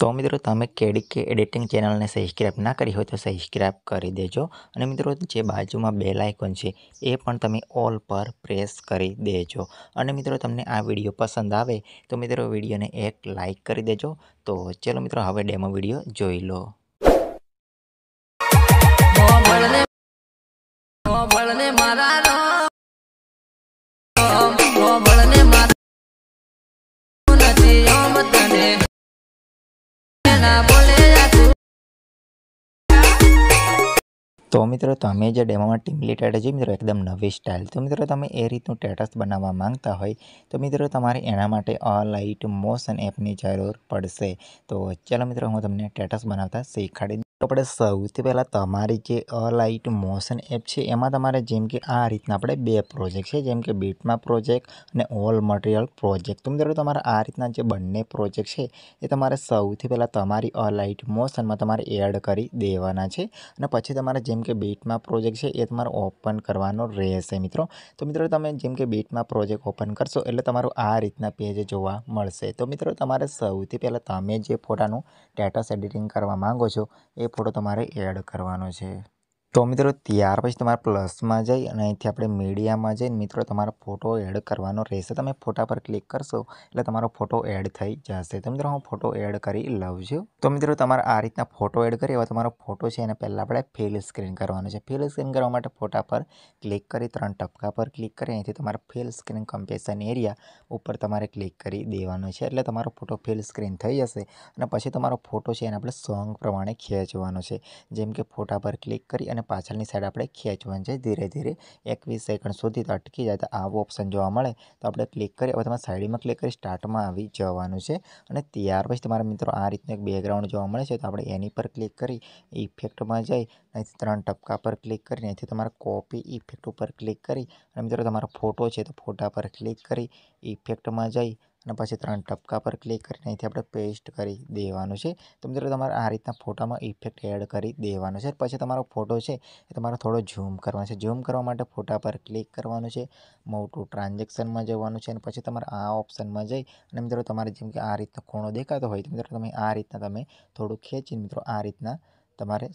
તો મિત્રો તમે કેડી કે એડિટિંગ ચેનલને સબસ્ક્રાઈબ ના કરી હોય તો સબસ્ક્રાઈબ કરી દેજો અને મિત્રો જે બાજુમાં બે લાઇકોન છે એ પણ તમે ઓલ પર પ્રેસ કરી દેજો અને મિત્રો તમને આ વિડીયો પસંદ આવે તો મિત્રો વિડીયોને એક લાઇક કરી દેજો તો ચલો મિત્રો હવે ડેમો વિડીયો જોઈ લો મારા તો મિત્રો તમે જે ડેમોમાં ટીમ લીટર છે મિત્રો એકદમ નવી સ્ટાઇલ તો મિત્રો તમે એ રીતનું ટેટસ બનાવવા માંગતા હોય તો મિત્રો તમારે એના માટે લાઇટ મોશન એપની જરૂર પડશે તો ચાલો મિત્રો હું તમને ટેટસ બનાવતા શીખવાડી આપણે સૌથી પહેલાં તમારી જે અલાઇટ મોશન એપ છે એમાં તમારે જેમ કે આ રીતના આપણે બે પ્રોજેક્ટ છે જેમ કે બીટમાં પ્રોજેક્ટ અને ઓલ મટીરિયલ પ્રોજેક્ટ તો મિત્રો તમારે આ રીતના જે બંને પ્રોજેક્ટ છે એ તમારે સૌથી પહેલાં તમારી અલાઇટ મોશનમાં તમારે એડ કરી દેવાના છે અને પછી તમારે જેમ કે બીટમાં પ્રોજેક્ટ છે એ તમારે ઓપન કરવાનો રહેશે મિત્રો તો મિત્રો તમે જેમ કે બીટમાં પ્રોજેક્ટ ઓપન કરશો એટલે તમારું આ રીતના પેજ જોવા મળશે તો મિત્રો તમારે સૌથી પહેલાં તમે જે ફોટાનું સ્ટેટસ એડિટિંગ કરવા માગો છો એ ફોટો તમારે એડ કરવાનો છે તો મિત્રો ત્યાર પછી તમારે પ્લસમાં જઈ અને અહીંથી આપણે મીડિયામાં જઈને મિત્રો તમારો ફોટો એડ કરવાનો રહેશે તમે ફોટા પર ક્લિક કરશો એટલે તમારો ફોટો એડ થઈ જશે તો મિત્રો હું ફોટો એડ કરી લઉં છું તો મિત્રો તમારે આ રીતના ફોટો એડ કરી હવે તમારો ફોટો છે એને પહેલાં આપણે ફિલ સ્ક્રીન કરવાનો છે ફિલ સ્ક્રીન કરવા માટે ફોટા પર ક્લિક કરી ત્રણ ટપકા પર ક્લિક કરી અહીંથી તમારે ફિલ સ્ક્રીન કમ્પેશન એરિયા ઉપર તમારે ક્લિક કરી દેવાનો છે એટલે તમારો ફોટો ફિલ સ્ક્રીન થઈ જશે અને પછી તમારો ફોટો છે એને આપણે સોંગ પ્રમાણે ખેંચવાનો છે જેમ કે ફોટા પર ક્લિક કરી અને પાછળની સાઈડ આપણે ખેંચવાનું છે ધીરે ધીરે એકવીસ સેકન્ડ સુધી તો અટકી જાય તો આવો ઓપ્શન જોવા મળે તો આપણે ક્લિક કરી હવે તમારે સાઈડમાં ક્લિક કરી સ્ટાર્ટમાં આવી જવાનું છે અને ત્યાર પછી તમારા મિત્રો આ રીતનું એક બેકગ્રાઉન્ડ જોવા મળે છે તો આપણે એની પર ક્લિક કરી ઇફેક્ટમાં જઈ અહીંથી ત્રણ ટપકા પર ક્લિક કરી અહીંથી તમારા કોપી ઇફેક્ટ ઉપર ક્લિક કરી અને મિત્રો તમારો ફોટો છે તો ફોટા પર ક્લિક કરી ઇફેક્ટમાં જઈ અને પછી ત્રણ ટપકા પર ક્લિક કરીને અહીંથી આપણે પેસ્ટ કરી દેવાનું છે તો મિત્રો તમારે આ રીતના ફોટામાં ઇફેક્ટ એડ કરી દેવાનું છે પછી તમારો ફોટો છે એ તમારે થોડો ઝૂમ કરવાનો છે ઝૂમ કરવા માટે ફોટા પર ક્લિક કરવાનું છે મોટું ટ્રાન્ઝેક્શનમાં જવાનું છે અને પછી તમારે આ ઓપ્શનમાં જઈ અને મિત્રો તમારે જેમ કે આ રીતનો ખૂણો દેખાતો હોય તો મિત્રો તમે આ રીતના તમે થોડું ખેંચીને મિત્રો આ રીતના તમારે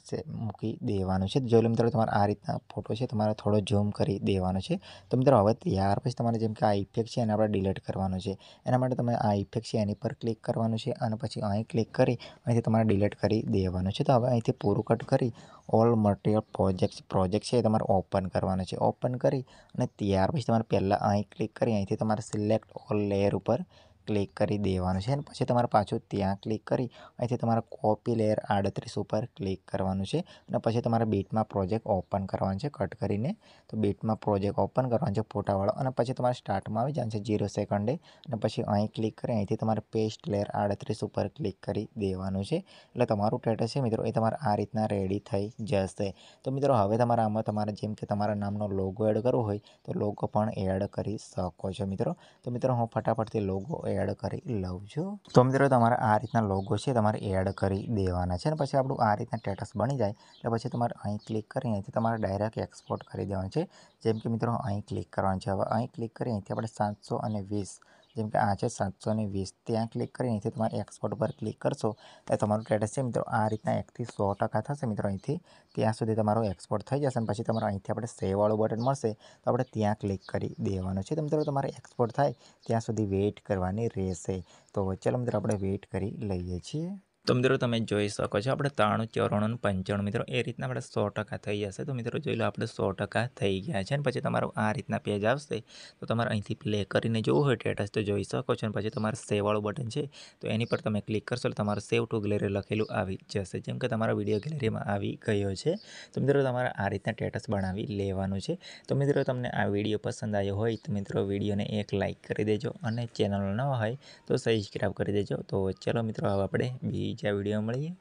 મૂકી દેવાનું છે જો મિત્રો તમારે આ રીતના ફોટો છે તમારે થોડો ઝૂમ કરી દેવાનો છે તો મિત્રો હવે ત્યાર પછી તમારે જેમ કે આ ઇફેક્ટ છે એને આપણે ડિલીટ કરવાનો છે એના માટે તમે આ ઇફેક્ટ છે એની પર ક્લિક કરવાનું છે અને પછી અહીં ક્લિક કરી અહીંથી તમારે ડિલીટ કરી દેવાનું છે તો હવે અહીંથી પૂરું કટ કરી ઓલ મટીરિયલ પ્રોજેક્ટ પ્રોજેક્ટ છે એ તમારે ઓપન કરવાનો છે ઓપન કરી અને ત્યાર પછી તમારે પહેલાં અહીં ક્લિક કરી અહીંથી તમારે સિલેક્ટ ઓલ લેયર ઉપર ક્લિક કરી દેવાનું છે અને પછી તમારે પાછું ત્યાં ક્લિક કરી અહીંથી તમારે કોપી લેયર આડત્રીસ ઉપર ક્લિક કરવાનું છે અને પછી તમારે બીટમાં પ્રોજેક્ટ ઓપન કરવાનું છે કટ કરીને તો બીટમાં પ્રોજેક્ટ ઓપન કરવાનો છે ફોટાવાળો અને પછી તમારે સ્ટાર્ટમાં આવી જવાનું છે ઝીરો સેકન્ડે અને પછી અહીં ક્લિક કરી અહીંથી તમારે પેસ્ટ લેયર આડત્રીસ ઉપર ક્લિક કરી દેવાનું છે એટલે તમારું સ્ટેટસ છે મિત્રો એ તમારે આ રીતના રેડી થઈ જશે તો મિત્રો હવે તમારા આમાં તમારે જેમ કે તમારા નામનો લોગો એડ કરવો હોય તો લોગો પણ એડ કરી શકો છો મિત્રો તો મિત્રો હું ફટાફટથી લોગો એડ કરી લઉં છું તો મિત્રો તમારા આ રીતના લોગો છે તમારે એડ કરી દેવાના છે અને પછી આપણું આ રીતના સ્ટેટસ બની જાય એટલે પછી તમારે અહીં ક્લિક કરી અહીંથી તમારે ડાયરેક્ટ એક્સપોર્ટ કરી દેવાનું છે જેમ કે મિત્રો અહીં ક્લિક કરવાનું છે હવે અહીં ક્લિક કરી અહીંથી આપણે સાતસો અને વીસ જેમ કે આ છે સાતસો ને વીસ ત્યાં ક્લિક કરી અહીંથી તમારે એક્સપોર્ટ પર ક્લિક કરશો એટલે તમારું સ્ટેટસ છે મિત્રો આ રીતના એકથી સો ટકા થશે મિત્રો અહીંથી ત્યાં સુધી તમારો એક્સપોર્ટ થઈ જશે અને પછી તમારે અહીંથી આપણે સેવાળું બટન મળશે તો આપણે ત્યાં ક્લિક કરી દેવાનું છે તો મિત્રો તમારે એક્સપોર્ટ થાય ત્યાં સુધી વેઇટ કરવાની રહેશે તો ચાલો મિત્રો આપણે વેઇટ કરી લઈએ છીએ તો મિત્રો તમે જોઈ શકો છો આપણે ત્રાણું ચોરાણું પંચાણું મિત્રો એ રીતના આપણે સો ટકા થઈ જશે તો મિત્રો જોઈ લો આપણે સો ટકા થઈ ગયા છે અને પછી તમારું આ રીતના પેજ આવશે તો તમારે અહીંથી પ્લે કરીને જોવું હોય સ્ટેટસ તો જોઈ શકો છો અને પછી તમારે સેવાળું બટન છે તો એની પર તમે ક્લિક કરશો તો તમારું સેવ ટુ ગેલેરી લખેલું આવી જશે જેમ કે તમારા વિડીયો ગેલેરીમાં આવી ગયો છે તો મિત્રો તમારે આ રીતના સ્ટેટસ બનાવી લેવાનું છે તો મિત્રો તમને આ વિડીયો પસંદ આવ્યો હોય તો મિત્રો વિડીયોને એક લાઇક કરી દેજો અને ચેનલ ન હોય તો સબસ્ક્રાઈબ કરી દેજો તો ચલો મિત્રો હવે આપણે બી બીજા વિડીયો મળીએ